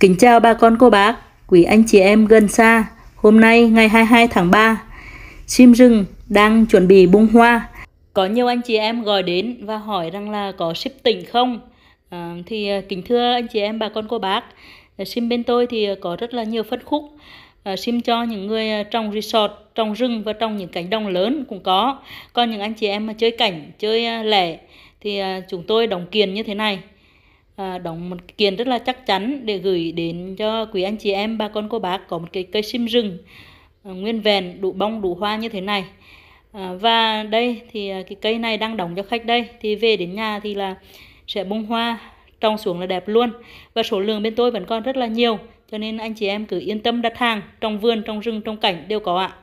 Kính chào bà con cô bác, quý anh chị em gần xa. Hôm nay ngày 22 tháng 3, chim rừng đang chuẩn bị bung hoa. Có nhiều anh chị em gọi đến và hỏi rằng là có ship tỉnh không? À, thì à, kính thưa anh chị em bà con cô bác, à, sim bên tôi thì à, có rất là nhiều phân khúc. À, sim cho những người trong resort, trong rừng và trong những cánh đồng lớn cũng có. Còn những anh chị em mà chơi cảnh, chơi lẻ thì chúng tôi đóng kiền như thế này. À, đóng một kiện rất là chắc chắn để gửi đến cho quý anh chị em bà con cô bác có một cái cây sim rừng à, nguyên vẹn đủ bông đủ hoa như thế này à, và đây thì cái cây này đang đóng cho khách đây thì về đến nhà thì là sẽ bung hoa trong xuống là đẹp luôn và số lượng bên tôi vẫn còn rất là nhiều cho nên anh chị em cứ yên tâm đặt hàng trong vườn trong rừng trong cảnh đều có ạ